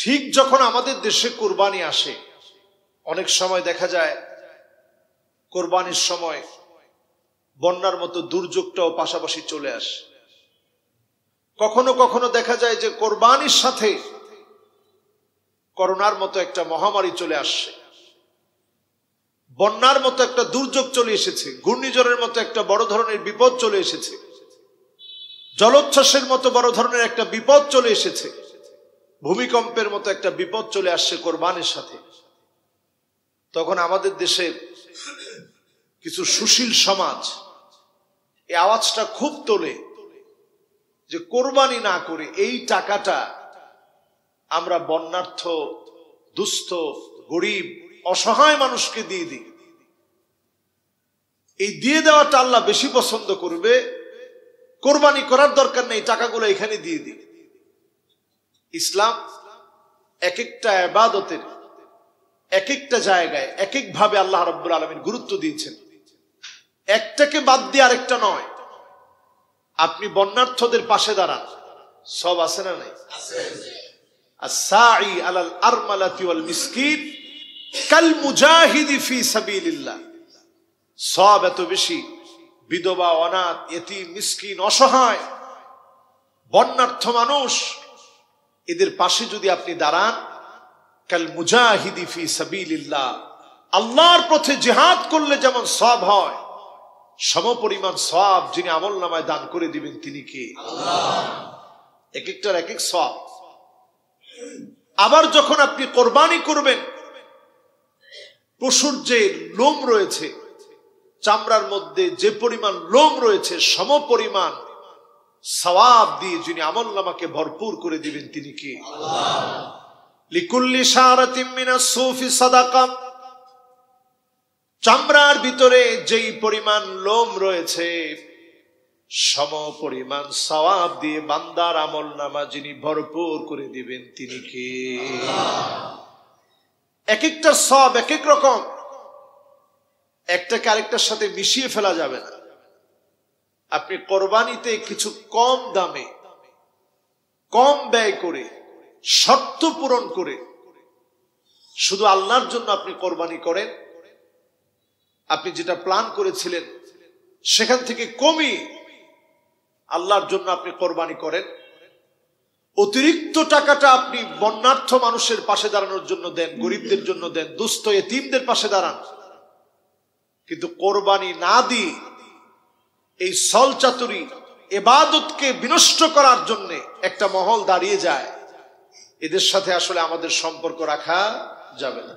ঠিক যখন আমাদের দেশে কোরবানি আসে অনেক সময় দেখা যায় কোরবানির সময় বন্যার মতো দুর্যোগটাও পাশাপাশি চলে আসে কখনো কখনো দেখা যায় যে কোরবানির সাথে করোনার মতো একটা মহামারী চলে আসছে বন্যার মতো একটা দুর্যোগ চলে এসেছে ঘূর্ণিঝড়ের মতো একটা বড় ধরনের বিপদ চলে এসেছে জলোচ্ছ্বাসের মতো বড় ধরনের একটা বিপদ চলে এসেছে ভূমিকম্পের মতো একটা বিপদ চলে আসছে কোরবানের সাথে তখন আমাদের দেশে কিছু সুশীল সমাজ এই আওয়াজটা খুব তোলে যে কোরবানি না করে এই টাকাটা আমরা বন্যার্থ দুস্থ গরিব অসহায় মানুষকে দিয়ে দিই এই দিয়ে দেওয়াটা আল্লাহ বেশি পছন্দ করবে কোরবানি করার দরকার নেই টাকাগুলো এখানে দিয়ে দিই ইসলাম এক একটা আবাদতের এক একটা জায়গায় এক এক ভাবে আল্লাহ রব্বুল আলমীর গুরুত্ব দিয়েছেন একটাকে বাদ দিয়ে আরেকটা নয় আপনি বন্যার্থদের পাশে দাঁড়ান সব আছে না নাই সব এত বেশি বিধবা অনাথ এতি মিসকিন অসহায় বন্যার্থ মানুষ এদের পাশে যদি আপনি দাঁড়ান কাল মুজাহিদি ফি সাবিল্লাহ আল্লাহর পথে জেহাদ করলে যেমন সব হয় সমপরিমাণ সব যিনি আমল নামায় দান করে দিবেন তিনি কে এক একটার এক এক সব আবার যখন আপনি কোরবানি করবেন পশুর যে লোম রয়েছে চামড়ার মধ্যে যে পরিমাণ লোম রয়েছে সম পরিমাণ সওয়াব দিয়ে যিনি আমল নামাকে ভরপুর করে দিবেন তিনি কে লিকুল্লি সারাতিমিনা সুফি সাদাকা চামড়ার ভিতরে যেই পরিমাণ লোম রয়েছে সম পরিমাণ সওয়াব দিয়ে বান্দার আমল নামা যিনি ভরপুর করে দিবেন তিনি কে এক একটা সব এক এক রকম একটাকে আরেকটার সাথে মিশিয়ে ফেলা যাবে না আপনি কোরবানিতে কিছু কম দামে কম ব্যয় করে শর্ত পূরণ করে শুধু আল্লাহর জন্য আপনি কোরবানি করেন আপনি যেটা প্ল্যান করেছিলেন সেখান থেকে কমই আল্লাহর জন্য আপনি কোরবানি করেন অতিরিক্ত টাকাটা আপনি বন্যার্থ মানুষের পাশে দাঁড়ানোর জন্য দেন গরিবদের জন্য দেন দুস্থ এতিমদের পাশে দাঁড়ান কিন্তু কোরবানি না দিয়ে এই সল চাতুরি এবাদতকে বিনষ্ট করার জন্য একটা মহল দাঁড়িয়ে যায় এদের সাথে আসলে আমাদের সম্পর্ক রাখা যাবে না